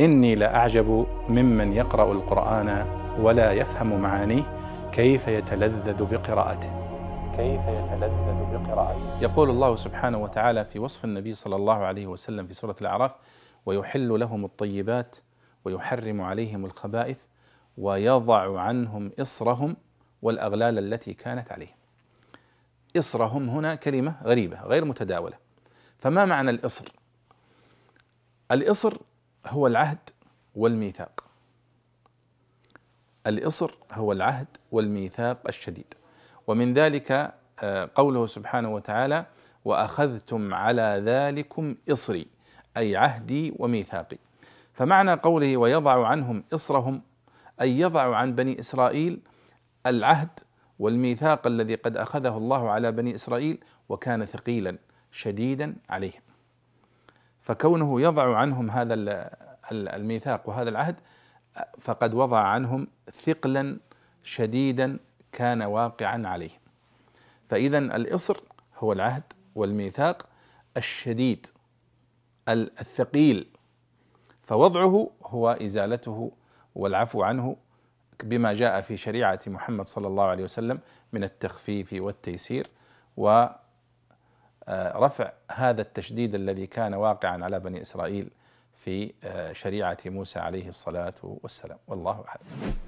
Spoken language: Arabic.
إني لأعجب ممن يقرأ القرآن ولا يفهم معانيه كيف يتلذذ بقراءته كيف يتلذذ بقراءته يقول الله سبحانه وتعالى في وصف النبي صلى الله عليه وسلم في سورة الأعراف ويحل لهم الطيبات ويحرم عليهم الخبائث ويضع عنهم إصرهم والأغلال التي كانت عليهم إصرهم هنا كلمة غريبة غير متداولة فما معنى الإصر؟ الإصر هو العهد والميثاق الإصر هو العهد والميثاق الشديد ومن ذلك آه، قوله سبحانه وتعالى وأخذتم على ذلكم إصري أي عهدي وميثاقي فمعنى قوله ويضع عنهم إصرهم أي يضع عن بني إسرائيل العهد والميثاق الذي قد أخذه الله على بني إسرائيل وكان ثقيلا شديدا عليهم فكونه يضع عنهم هذا الميثاق وهذا العهد فقد وضع عنهم ثقلا شديدا كان واقعا عليهم فاذا الاصر هو العهد والميثاق الشديد الثقيل فوضعه هو ازالته والعفو عنه بما جاء في شريعه محمد صلى الله عليه وسلم من التخفيف والتيسير و آه، رفع هذا التشديد الذي كان واقعا على بني اسرائيل في آه، شريعه موسى عليه الصلاه والسلام والله اعلم